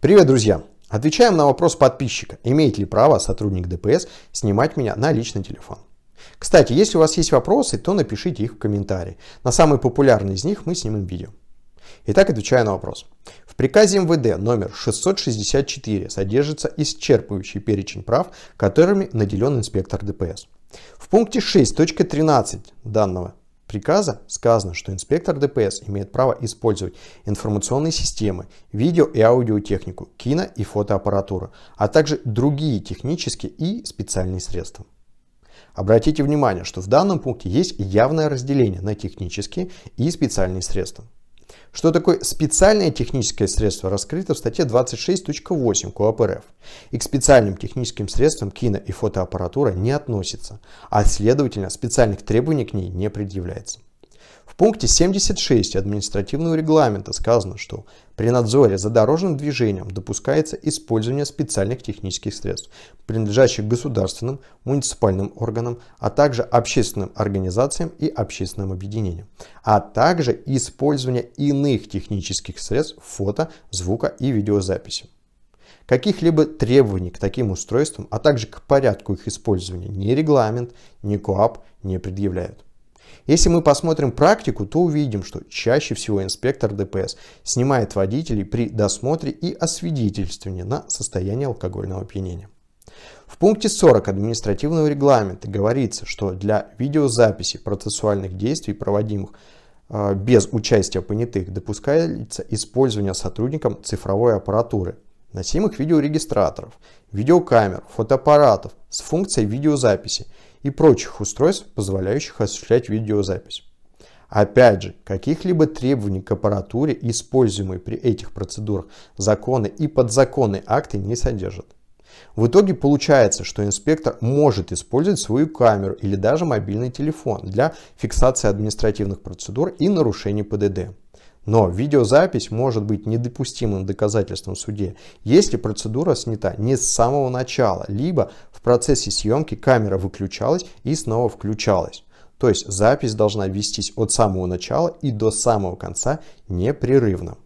Привет, друзья! Отвечаем на вопрос подписчика, имеет ли право сотрудник ДПС снимать меня на личный телефон. Кстати, если у вас есть вопросы, то напишите их в комментарии. На самые популярные из них мы снимем видео. Итак, отвечаю на вопрос. В приказе МВД номер 664 содержится исчерпывающий перечень прав, которыми наделен инспектор ДПС. В пункте 6.13 данного приказа сказано, что инспектор ДПС имеет право использовать информационные системы, видео и аудиотехнику, кино и фотоаппаратуру, а также другие технические и специальные средства. Обратите внимание, что в данном пункте есть явное разделение на технические и специальные средства. Что такое специальное техническое средство раскрыто в статье 26.8 КОАП РФ. И к специальным техническим средствам кино и фотоаппаратура не относится, а следовательно специальных требований к ней не предъявляется. В пункте 76 административного регламента сказано, что при надзоре за дорожным движением допускается использование специальных технических средств, принадлежащих государственным, муниципальным органам, а также общественным организациям и общественным объединениям, а также использование иных технических средств фото, звука и видеозаписи. Каких-либо требований к таким устройствам, а также к порядку их использования ни регламент, ни КОАП не предъявляют. Если мы посмотрим практику, то увидим, что чаще всего инспектор ДПС снимает водителей при досмотре и освидетельствовании на состояние алкогольного опьянения. В пункте 40 административного регламента говорится, что для видеозаписи процессуальных действий, проводимых э, без участия понятых допускается использование сотрудникам цифровой аппаратуры, носимых видеорегистраторов, видеокамер, фотоаппаратов с функцией видеозаписи и прочих устройств, позволяющих осуществлять видеозапись. Опять же, каких-либо требований к аппаратуре, используемой при этих процедурах, законы и подзаконные акты не содержат. В итоге получается, что инспектор может использовать свою камеру или даже мобильный телефон для фиксации административных процедур и нарушений ПДД. Но видеозапись может быть недопустимым доказательством в суде, если процедура снята не с самого начала, либо в процессе съемки камера выключалась и снова включалась. То есть запись должна вестись от самого начала и до самого конца непрерывно.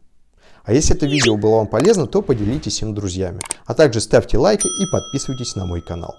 А если это видео было вам полезно, то поделитесь им с друзьями. А также ставьте лайки и подписывайтесь на мой канал.